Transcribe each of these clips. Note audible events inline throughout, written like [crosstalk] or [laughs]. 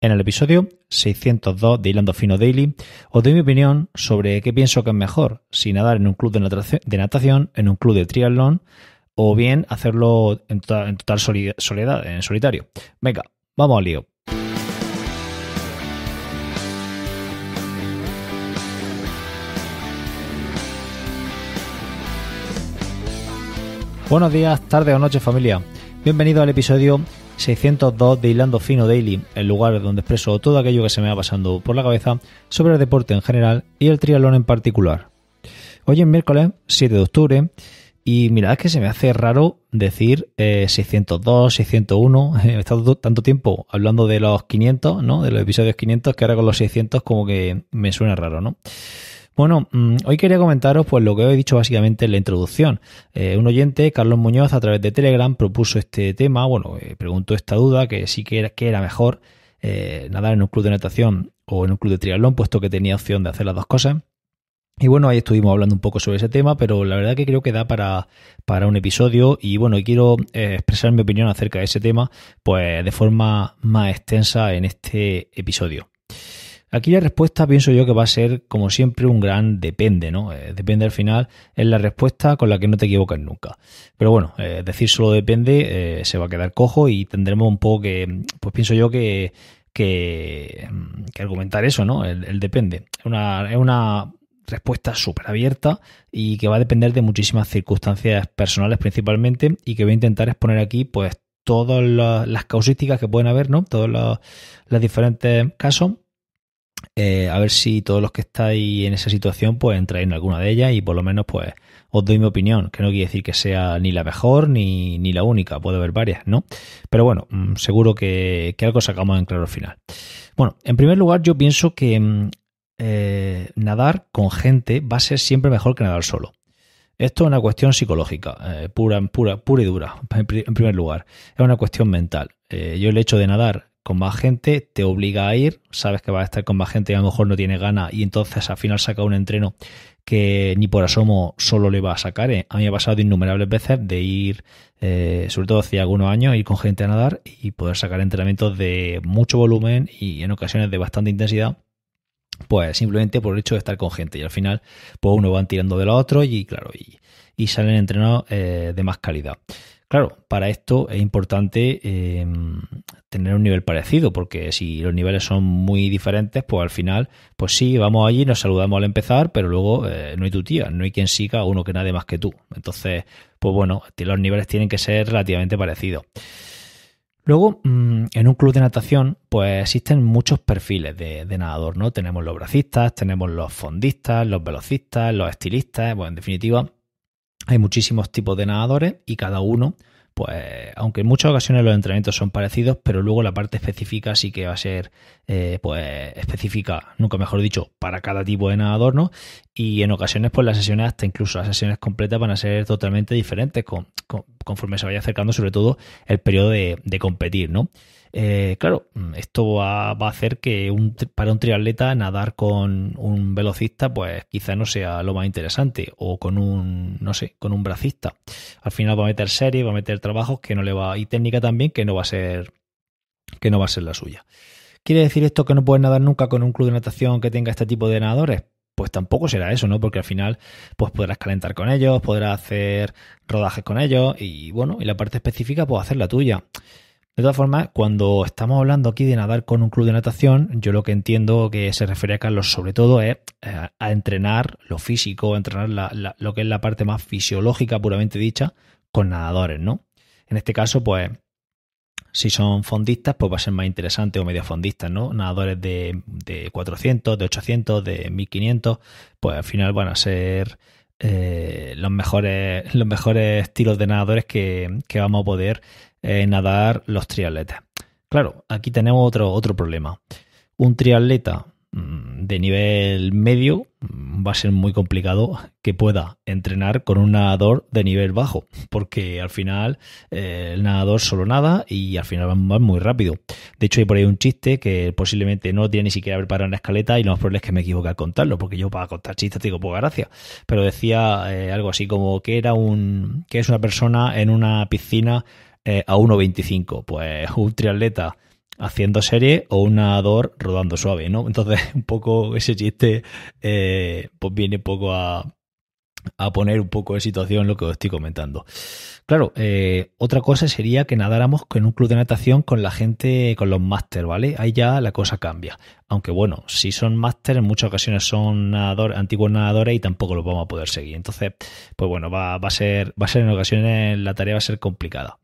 En el episodio 602 de Hilando Fino Daily os doy mi opinión sobre qué pienso que es mejor, si nadar en un club de natación, en un club de triatlón o bien hacerlo en, tota-, total, soledad, en solitario. Venga, vamos al lío. Buenos días, tardes o noches familia. Bienvenido al episodio 602 de Hilando Fino Daily, el lugar donde expreso todo aquello que se me va pasando por la cabeza sobre el deporte en general y el triatlón en particular. Hoy es miércoles 7 de octubre y mirad que se me hace raro decir 602, eh, 601. [laughs] He estado tanto tiempo hablando de los 500, ¿no? De los episodios 500 que ahora con los 600 como que me suena raro, ¿no? Bueno, mm, hoy quería comentaros pues lo que he dicho básicamente en la introducción. Eh, un oyente, Carlos Muñoz, a través de Telegram propuso este tema, bueno, eh, preguntó esta duda, que sí que era, que era mejor eh, nadar en un club de natación o en un club de triatlón, puesto que tenía opción de hacer las dos cosas. Y bueno, ahí estuvimos hablando un poco sobre ese tema, pero la verdad que creo que da para, para un episodio y bueno, quiero expresar mi opinión acerca de ese tema pues de forma más extensa en este episodio. Aquí la respuesta pienso yo que va a ser, como siempre, un gran depende, ¿no? Eh, depende al final, es la respuesta con la que no te equivocas nunca. Pero bueno, eh, decir solo depende eh, se va a quedar cojo y tendremos un poco que, pues pienso yo que, que, mm, argumentar eso, ¿no? El, depende. Una, es una respuesta súper abierta y que va a depender de muchísimas circunstancias personales principalmente y que voy a intentar exponer aquí, pues todas las, causísticas que pueden haber, ¿no? Todos los, los diferentes casos eh, a ver si todos los que estáis en esa situación, pues entráis en alguna de ellas y por lo menos, pues, os doy mi opinión, que no quiere decir que sea ni la mejor ni, la única, puede haber varias, ¿no? Pero bueno, mm, seguro que, algo sacamos en claro al final. Bueno, en primer lugar, yo pienso que mm, eh, nadar con gente va a ser siempre mejor que nadar solo. Esto es una cuestión psicológica, eh, pura, pura, pura y dura, [laughs] en primer lugar. Es una cuestión mental. yo el hecho de nadar con más gente, te obliga a ir, sabes que vas a estar con más gente y a lo mejor no tiene ganas y entonces al final saca un entreno que ni por asomo solo le va a sacar. ¿eh? A mí ha pasado innumerables veces de ir, eh, sobre todo hacía algunos años, ir con gente a nadar y poder sacar entrenamientos de mucho volumen y en ocasiones de bastante intensidad. Pues simplemente por el hecho de estar con gente y al final pues uno van tirando de lo otro y claro, y, salen entrenados eh, de más calidad. Claro, para esto es importante em, tener un nivel parecido, porque si los niveles son muy diferentes, pues al final, pues sí, vamos allí, nos saludamos al empezar, pero luego eh, no hay tu tía, no hay quien siga uno que nadie más que tú. Entonces, pues bueno, los niveles tienen que ser relativamente parecidos. Luego, mm, en un club de natación, pues existen muchos perfiles de, de, nadador, ¿no? Tenemos los bracistas, tenemos los fondistas, los velocistas, los estilistas, bueno, en definitiva, hay muchísimos tipos de nadadores y cada uno, pues, aunque en muchas ocasiones los entrenamientos son parecidos, pero luego la parte específica sí que va a ser, eh, pues, específica, nunca mejor dicho, para cada tipo de nadador, ¿no? Y en ocasiones, pues, las sesiones, hasta incluso las sesiones completas, van a ser totalmente diferentes conforme se vaya acercando, sobre todo, el periodo de, de competir, ¿no? Eh, claro, esto va, a hacer que un, para un triatleta nadar con un velocista, pues quizá no sea lo más interesante, o con un, no sé, con un bracista. Al final va a meter series, va a meter trabajos que no le va, y técnica también que no va a ser, que no va a ser la suya. ¿Quiere decir esto que no puedes nadar nunca con un club de natación que tenga este tipo de nadadores? pues tampoco será eso, ¿no? Porque al final, pues podrás calentar con ellos, podrás hacer rodajes con ellos y bueno, y la parte específica, pues hacer la tuya. De todas formas, cuando estamos hablando aquí de nadar con un club de natación, yo lo que entiendo que se refiere a Carlos sobre todo es eh, a entrenar lo físico, entrenar lo que es la parte más fisiológica puramente dicha con nadadores, ¿no? En este caso, pues, si son fondistas, pues va a ser más interesante o medio fondistas, ¿no? Nadadores de, 400, de 800, de 1500, pues al final van a ser... Eh, los, mejores, los mejores estilos de nadadores que, que vamos a poder eh, nadar los triatletas. Claro, aquí tenemos otro, otro problema. Un triatleta mm, de nivel medio mm, va a ser muy complicado que pueda entrenar con un nadador de nivel bajo, porque al final eh, el nadador solo nada y al final va muy rápido. De hecho, hay por ahí un chiste que posiblemente no tiene ni siquiera preparado una la escaleta y lo más probable es que me equivoque al contarlo, porque yo para contar chistes digo poca gracia. Pero decía eh, algo así como que era un que es una persona en una piscina eh, a 1.25. Pues un triatleta haciendo serie o un nadador rodando suave, ¿no? Entonces, [laughs] un poco ese chiste eh, pues viene un poco a, a poner un poco en situación lo que os estoy comentando. Claro, eh, otra cosa sería que nadáramos en un club de natación con la gente, con los máster, ¿vale? Ahí ya la cosa cambia. Aunque bueno, si son máster, en muchas ocasiones son antiguos nadadores y tampoco los vamos a poder seguir. Entonces, pues bueno, va, va, a ser, va a ser en ocasiones la tarea va a ser complicada.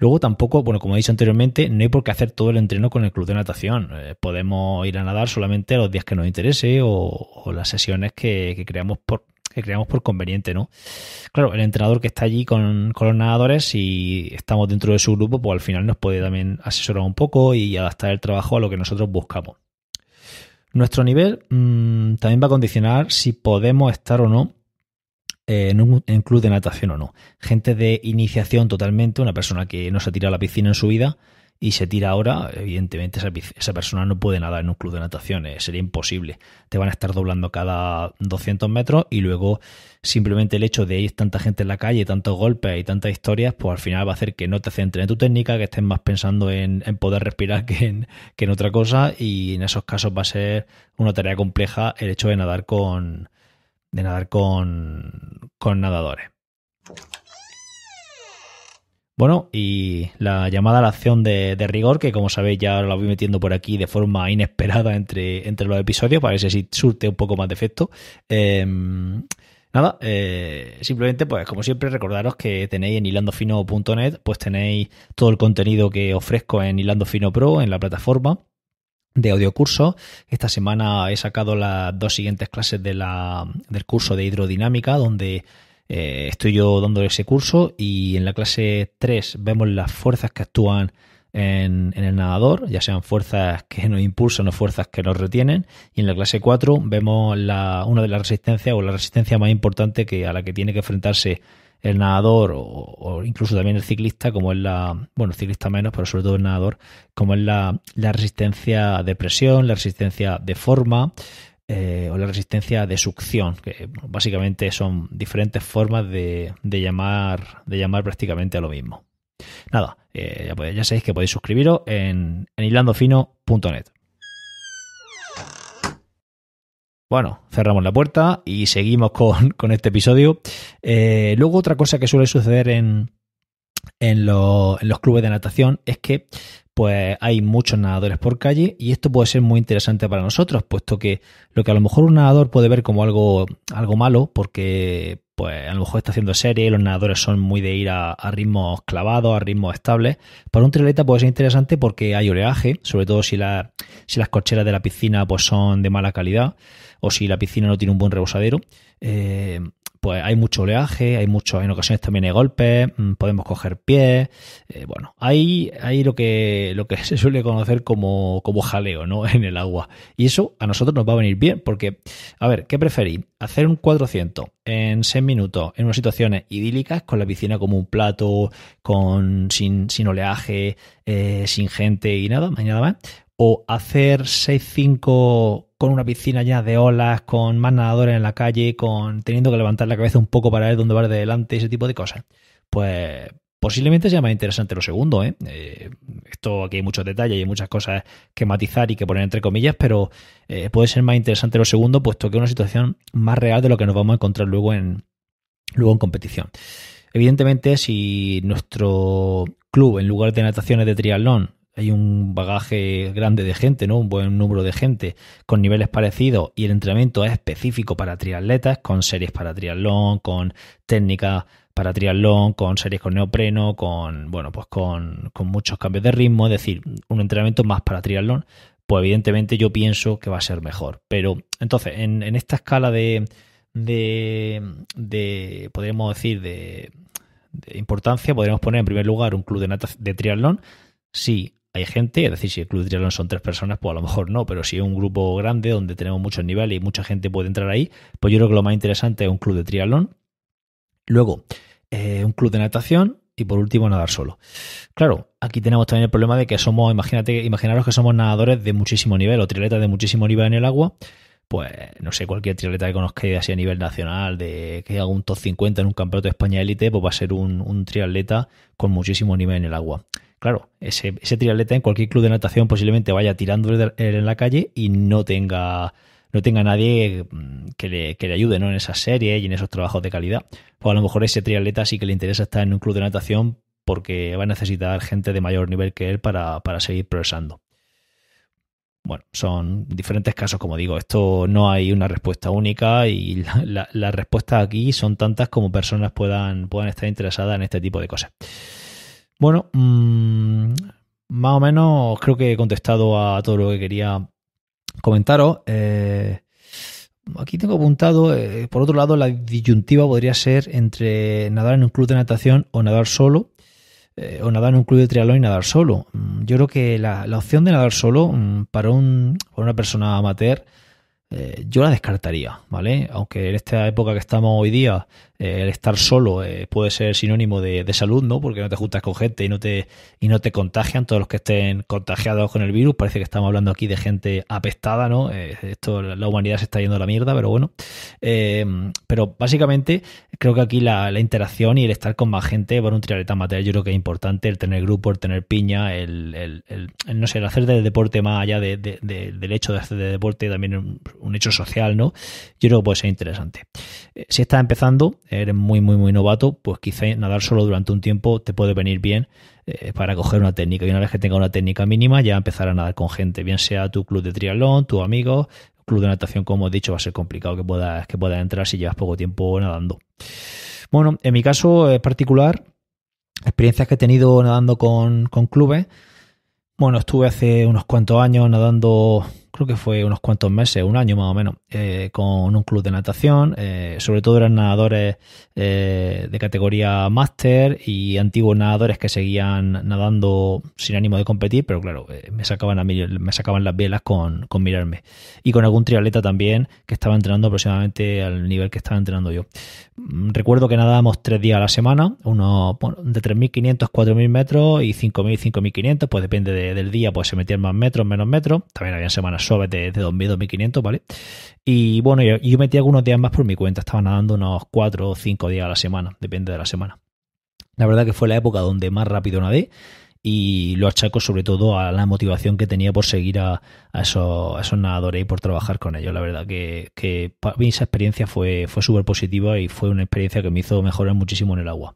Luego tampoco, bueno, como he dicho anteriormente, no hay por qué hacer todo el entreno con el club de natación. Eh, podemos ir a nadar solamente los días que nos interese o, las sesiones que, creamos por, que creamos por conveniente, ¿no? Claro, el entrenador que está allí con, los nadadores, y estamos dentro de su grupo, pues al final nos puede también asesorar un poco y adaptar el trabajo a lo que nosotros buscamos. Nuestro nivel mm, también va a condicionar si podemos estar o no eh, en, un, club de natación o no. Gente de iniciación totalmente, una persona que no se tira a la piscina en su vida y se tira ahora, evidentemente esa, persona no puede nadar en un club de natación, eh, sería imposible. Te van a estar doblando cada 200 metros y luego simplemente el hecho de ir tanta gente en la calle, tantos golpes y tantas historias, pues al final va a hacer que no te centren en tu técnica, que estés más pensando en, en poder respirar [laughs] que en, que en otra cosa y en esos casos va a ser una tarea compleja el hecho de nadar con de nadar con, con nadadores. Bueno, y la llamada a la acción de, rigor, que como sabéis ya la voy metiendo por aquí de forma inesperada entre, entre los episodios, para ver si surte un poco más de efecto. Em, nada, eh, simplemente, pues como siempre, recordaros que tenéis en hilandofino.net, pues tenéis todo el contenido que ofrezco en fino Pro, en la plataforma de audiocurso. Esta semana he sacado las dos siguientes clases del curso de hidrodinámica, donde eh, estoy yo dando ese curso y en la clase 3 vemos las fuerzas que actúan en, el nadador, ya sean fuerzas que nos impulsan o fuerzas que nos retienen. Y en la clase 4 vemos la, una de las resistencias o la resistencia más importante que, a la que tiene que enfrentarse el nadador o, incluso también el ciclista, como es la, bueno, ciclista menos, pero sobre todo el nadador, como es la, resistencia de presión, la resistencia de forma eh, o la resistencia de succión, que básicamente son diferentes formas de, llamar, de llamar prácticamente a lo mismo. Nada, eh, pues, ya, sabéis que podéis suscribiros en, en Bueno, cerramos la puerta y seguimos con, este episodio. Eh, luego otra cosa que suele suceder en, en, los clubes de natación es que pues hay muchos nadadores por calle y esto puede ser muy interesante para nosotros, puesto que lo que a lo mejor un nadador puede ver como algo, algo malo, porque pues a lo mejor está haciendo serie, los nadadores son muy de ir a, ritmos clavados, a ritmos estables. Para un triatleta puede ser interesante porque hay oleaje, sobre todo si, si las corcheras de la piscina pues, son de mala calidad o si la piscina no tiene un buen rebosadero. Eh, pues hay mucho oleaje, hay mucho, en ocasiones también hay golpes, mm, podemos coger pie, eh, bueno, hay, hay lo, que, lo que [laughs] se suele conocer como, como jaleo, ¿no? [laughs] En el agua. Y eso a nosotros nos va a venir bien, porque, a ver, ¿qué preferís? Hacer un 400 en 6 minutos en unas situaciones idílicas, con la piscina como un plato, con, sin, sin oleaje, eh, sin gente y nada, mañana más, o hacer 6-5 con una piscina llena de olas, con más nadadores en la calle, con teniendo que levantar la cabeza un poco para ver dónde va delante, ese tipo de cosas. Pues posiblemente sea más interesante lo segundo. ¿eh? ¿eh? esto aquí hay muchos detalles y hay muchas cosas que matizar y que poner entre comillas, pero eh, puede ser más interesante lo segundo, puesto que es una situación más real de lo que nos vamos a encontrar luego en, luego en competición. Evidentemente, si nuestro club, en lugar de nataciones de triatlón, hay un bagaje grande de gente, ¿no? Un buen número de gente con niveles parecidos y el entrenamiento es específico para triatletas, con series para triatlón, con técnicas para triatlón, con series con neopreno, con, bueno, pues con, muchos cambios de ritmo, es decir, un entrenamiento más para triatlón, pues evidentemente yo pienso que va a ser mejor. Pero entonces, en, esta escala de, de, decir, de, importancia, podríamos poner en primer lugar un club de, de triatlón, sí hay gente, es decir, si el club de triatlón son tres personas, pues a lo mejor no, pero si es un grupo grande donde tenemos muchos niveles y mucha gente puede entrar ahí, pues yo creo que lo más interesante es un club de triatlón, luego eh, un club de natación y por último nadar solo. Claro, aquí tenemos también el problema de que somos, imagínate, imaginaros que somos nadadores de muchísimo nivel o triatletas de muchísimo nivel en el agua, pues no sé, cualquier triatleta que conozca así a nivel nacional, de que haga un top 50 en un campeonato de España élite, pues va a ser un, un triatleta con muchísimo nivel en el agua. Claro, ese, ese triatleta en cualquier club de natación posiblemente vaya tirando en la calle y no tenga, no tenga nadie mm, que le, que le ayude en esas series y en esos trabajos de calidad. o pues a lo mejor ese triatleta sí que le interesa estar en un club de natación porque va a necesitar gente de mayor nivel que él para, seguir progresando. Bueno, son diferentes casos, como digo, esto no hay una respuesta única y las respuestas aquí son tantas como personas puedan, puedan estar interesadas en este tipo de cosas. Bueno, mm, más o menos creo que he contestado a todo lo que quería comentaros. Eh, aquí tengo apuntado, eh, por otro lado, la disyuntiva podría ser entre nadar en un club de natación o nadar solo, eh, o nadar en un club de triatlón y nadar solo. Mm, yo creo que la, opción de nadar solo mm, para, un, una persona amateur, yo la descartaría, ¿vale? Aunque en esta época que estamos hoy día el estar solo eh, puede ser sinónimo de, salud, ¿no? Porque no te juntas con gente y no te y no te contagian. Todos los que estén contagiados con el virus, parece que estamos hablando aquí de gente apestada, ¿no? Eh, esto la humanidad se está yendo a la mierda, pero bueno. Eh, pero básicamente creo que aquí la, interacción y el estar con más gente por un triatleta material yo creo que es importante, el tener grupo, el tener piña, el, no sé, el hacer de deporte más allá del hecho de hacer de deporte también un, un, hecho social, ¿no? Yo creo que puede ser interesante. si estás empezando, eres muy, muy, muy novato, pues quizá nadar solo durante un tiempo te puede venir bien eh, para coger una técnica. Y una vez que tengas una técnica mínima, ya empezar a nadar con gente, bien sea tu club de triatlón, tu amigo, club de natación, como he dicho, va a ser complicado que puedas, que puedas entrar si llevas poco tiempo nadando. Bueno, en mi caso eh, particular, experiencias que he tenido nadando con, con clubes. Bueno, estuve hace unos cuantos años nadando creo que fue unos cuantos meses, un año más o menos, eh, con un club de natación. Eh, sobre todo eran nadadores eh, de categoría máster y antiguos nadadores que seguían nadando sin ánimo de competir, pero claro, me, sacaban a me sacaban las velas con, mirarme. Y con algún triatleta también que estaba entrenando aproximadamente al nivel que estaba entrenando yo. Mm, recuerdo que nadábamos tres días a la semana, unos bueno, de 3.500 4.000 metros y 5.000, 5.500, pues depende del día, pues se metían más metros, menos metros. También había semanas de, de 2.000, 2.500, ¿vale? Y bueno, yo, metí algunos días más por mi cuenta, estaba nadando unos 4 o 5 días a la semana, depende de la semana. La verdad que fue la época donde más rápido nadé y lo achaco sobre todo a la motivación que tenía por seguir a, esos, esos, nadadores y por trabajar con ellos. La verdad que, para esa experiencia fue, fue súper positiva y fue una experiencia que me hizo mejorar muchísimo en el agua.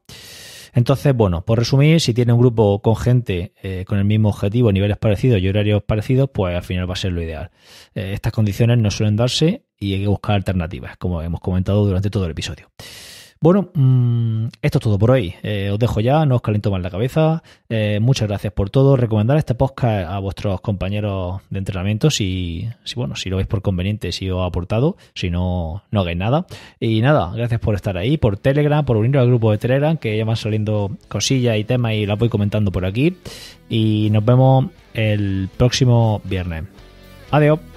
Entonces, bueno, por resumir, si tiene un grupo con gente eh, con el mismo objetivo, niveles parecidos y horarios parecidos, pues al final va a ser lo ideal. Eh, estas condiciones no suelen darse y hay que buscar alternativas, como hemos comentado durante todo el episodio. Bueno, mm, esto es todo por hoy. Eh, os dejo ya, no os caliento más la cabeza. Eh, muchas gracias por todo. Recomendar este podcast a vuestros compañeros de entrenamiento si, bueno, si lo veis por conveniente, si os ha aportado. Si no, no hagáis nada. Y nada, gracias por estar ahí, por Telegram, por uniros al grupo de Telegram, que ya van saliendo cosillas y temas y las voy comentando por aquí. Y nos vemos el próximo viernes. Adiós.